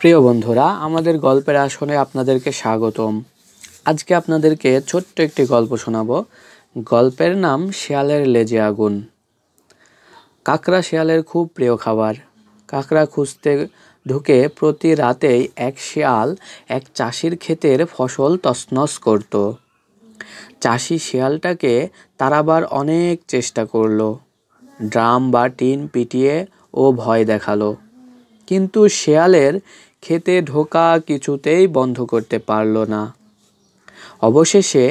প্রিয় বন্ধুরা আমাদের গল্পের আসনে আপনাদেরকে স্বাগতম আজকে আপনাদেরকে ছোট্ট একটি গল্প শোনাব গল্পের নাম শিয়ালের লেজে আগুন কাকরা শিয়ালের খুব প্রিয় খাবার কাকরা খুঁজতে ঢুকে প্রতি রাতেই এক শিয়াল এক চাষির ক্ষেতের ফসল তসনস করত চাষি শিয়ালটাকে তারাবার অনেক চেষ্টা করল ড্রাম বা টিন পিটিয়ে ও ভয় দেখালো কিন্তু শেয়ালের খেতে ঢোকা কিছুতেই বন্ধ করতে পারল না অবশেষে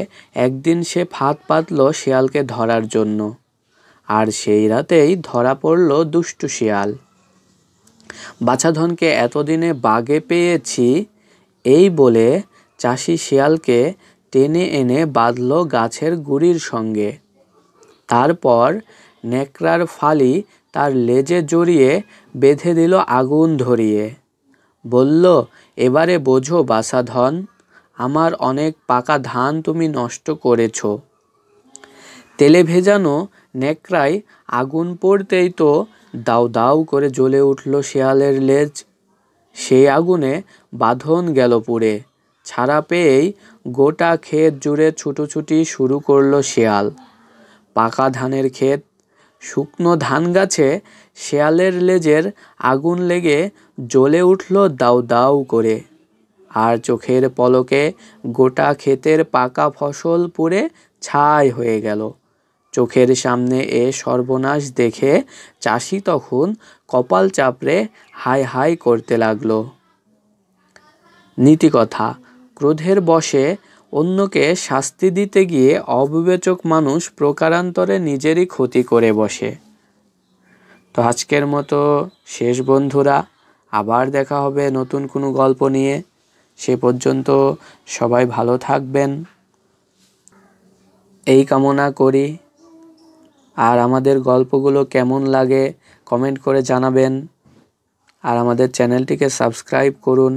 একদিন সে ফাঁদ পাতল শেয়ালকে ধরার জন্য আর সেই রাতেই ধরা পড়ল দুষ্টু শিয়াল বাছাধনকে এতদিনে বাগে পেয়েছি এই বলে চাষি শিয়ালকে টেনে এনে বাঁধল গাছের গুড়ির সঙ্গে তারপর নেকড়ার ফালি তার লেজে জড়িয়ে বেঁধে দিল আগুন ধরিয়ে বলল এবারে বোঝো বাসাধন আমার অনেক পাকা ধান তুমি নষ্ট করেছ তেলে ভেজানো নেকড়ায় আগুন পড়তেই তো দাউ দাউ করে জ্বলে উঠল শেয়ালের লেজ সেই আগুনে বাঁধন গেল পুড়ে ছাড়া পেয়েই গোটা ক্ষেত জুড়ে ছুটোছুটি শুরু করল শেয়াল পাকা ধানের ক্ষেত শুকনো ধান গাছে শেয়ালের লেজের আগুন লেগে জ্বলে উঠল দাউ দাউ করে আর চোখের পলকে গোটা ক্ষেতের পাকা ফসল পুড়ে ছাই হয়ে গেল চোখের সামনে এ সর্বনাশ দেখে চাষি তখন কপাল চাপড়ে হাই হাই করতে লাগল নীতিকথা ক্রোধের বসে অন্যকে শাস্তি দিতে গিয়ে অবিবেচক মানুষ প্রকারান্তরে নিজেরই ক্ষতি করে বসে তো আজকের মতো শেষ বন্ধুরা আবার দেখা হবে নতুন কোনো গল্প নিয়ে সে পর্যন্ত সবাই ভালো থাকবেন এই কামনা করি আর আমাদের গল্পগুলো কেমন লাগে কমেন্ট করে জানাবেন আর আমাদের চ্যানেলটিকে সাবস্ক্রাইব করুন